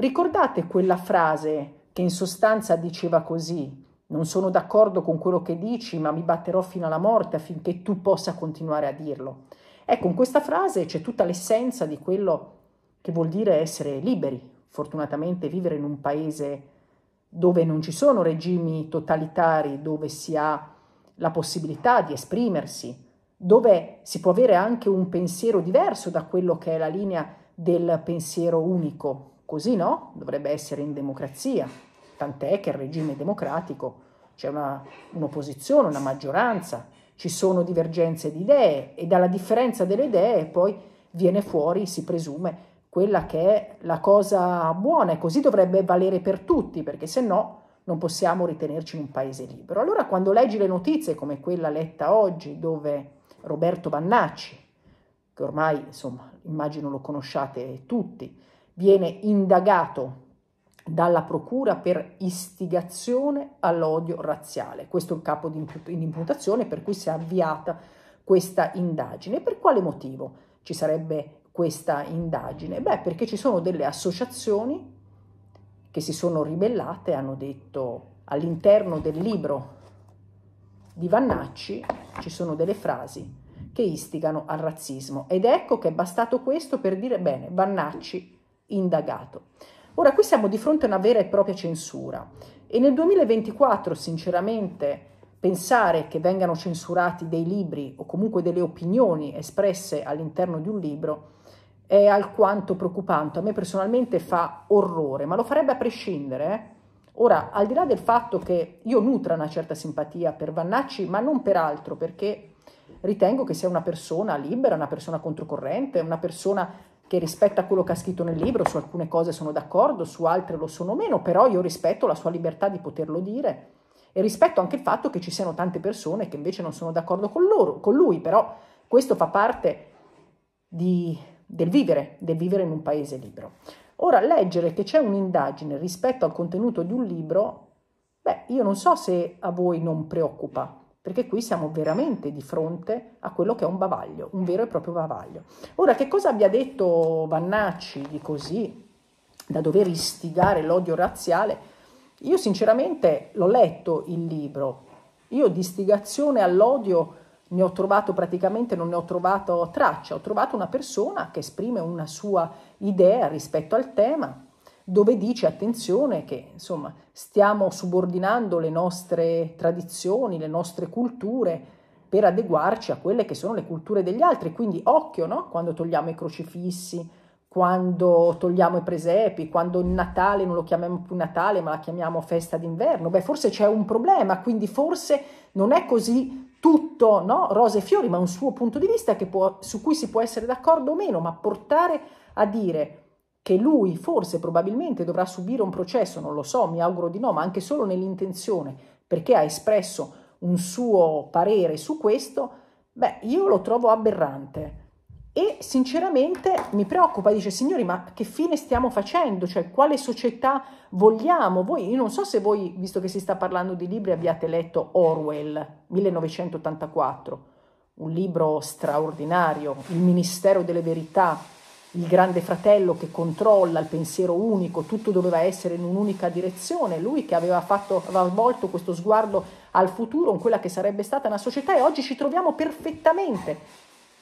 Ricordate quella frase che in sostanza diceva così, non sono d'accordo con quello che dici, ma mi batterò fino alla morte affinché tu possa continuare a dirlo. Ecco, in questa frase c'è tutta l'essenza di quello che vuol dire essere liberi, fortunatamente vivere in un paese dove non ci sono regimi totalitari, dove si ha la possibilità di esprimersi, dove si può avere anche un pensiero diverso da quello che è la linea del pensiero unico, Così no, dovrebbe essere in democrazia, tant'è che il regime democratico c'è una, un'opposizione, una maggioranza, ci sono divergenze di idee e dalla differenza delle idee poi viene fuori, si presume, quella che è la cosa buona e così dovrebbe valere per tutti, perché se no non possiamo ritenerci in un paese libero. Allora quando leggi le notizie come quella letta oggi dove Roberto Bannacci, che ormai insomma immagino lo conosciate tutti, viene indagato dalla procura per istigazione all'odio razziale. Questo è il capo di imputazione per cui si è avviata questa indagine. Per quale motivo ci sarebbe questa indagine? Beh, perché ci sono delle associazioni che si sono ribellate, hanno detto all'interno del libro di Vannacci ci sono delle frasi che istigano al razzismo ed ecco che è bastato questo per dire bene, Vannacci indagato. Ora qui siamo di fronte a una vera e propria censura e nel 2024 sinceramente pensare che vengano censurati dei libri o comunque delle opinioni espresse all'interno di un libro è alquanto preoccupante, a me personalmente fa orrore, ma lo farebbe a prescindere. Eh? Ora, al di là del fatto che io nutra una certa simpatia per Vannacci, ma non per altro, perché ritengo che sia una persona libera, una persona controcorrente, una persona che rispetto a quello che ha scritto nel libro, su alcune cose sono d'accordo, su altre lo sono meno, però io rispetto la sua libertà di poterlo dire e rispetto anche il fatto che ci siano tante persone che invece non sono d'accordo con, loro, con lui, però questo fa parte di, del vivere, del vivere in un paese libero. Ora, leggere che c'è un'indagine rispetto al contenuto di un libro, beh, io non so se a voi non preoccupa, perché qui siamo veramente di fronte a quello che è un bavaglio, un vero e proprio bavaglio. Ora, che cosa abbia detto Vannacci di così da dover istigare l'odio razziale? Io sinceramente l'ho letto il libro, io di istigazione all'odio ne ho trovato praticamente, non ne ho trovato traccia, ho trovato una persona che esprime una sua idea rispetto al tema, dove dice attenzione che insomma stiamo subordinando le nostre tradizioni, le nostre culture per adeguarci a quelle che sono le culture degli altri, quindi occhio no? quando togliamo i crocifissi, quando togliamo i presepi, quando il Natale non lo chiamiamo più Natale ma la chiamiamo festa d'inverno, beh forse c'è un problema, quindi forse non è così tutto no? rose e fiori, ma un suo punto di vista può, su cui si può essere d'accordo o meno, ma portare a dire che lui forse probabilmente dovrà subire un processo, non lo so, mi auguro di no, ma anche solo nell'intenzione, perché ha espresso un suo parere su questo, beh, io lo trovo aberrante. E sinceramente mi preoccupa, dice signori, ma che fine stiamo facendo? Cioè, quale società vogliamo? Voi, io non so se voi, visto che si sta parlando di libri, abbiate letto Orwell 1984, un libro straordinario, Il Ministero delle Verità, il grande fratello che controlla il pensiero unico, tutto doveva essere in un'unica direzione, lui che aveva, fatto, aveva volto questo sguardo al futuro, in quella che sarebbe stata una società e oggi ci troviamo perfettamente.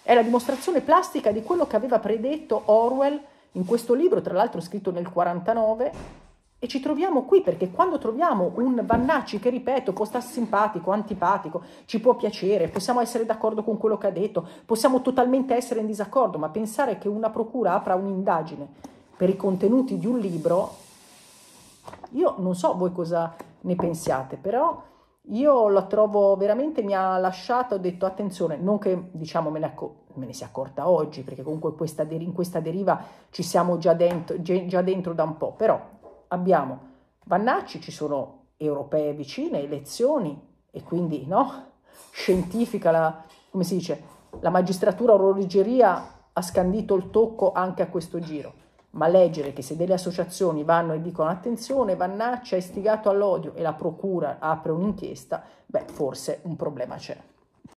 È la dimostrazione plastica di quello che aveva predetto Orwell in questo libro, tra l'altro scritto nel 49, e ci troviamo qui perché quando troviamo un Vannacci che, ripeto, può star simpatico, antipatico, ci può piacere, possiamo essere d'accordo con quello che ha detto, possiamo totalmente essere in disaccordo, ma pensare che una procura apra un'indagine per i contenuti di un libro, io non so voi cosa ne pensiate, però io la trovo veramente, mi ha lasciato, ho detto attenzione, non che diciamo me ne, acco- me ne sia accorta oggi, perché comunque questa der- in questa deriva ci siamo già dentro, già dentro da un po', però abbiamo Vannacci, ci sono europee vicine, elezioni e quindi no? scientifica, la, come si dice, la magistratura orologeria ha scandito il tocco anche a questo giro. Ma leggere che se delle associazioni vanno e dicono attenzione, Vannacci ha istigato all'odio e la procura apre un'inchiesta, beh, forse un problema c'è.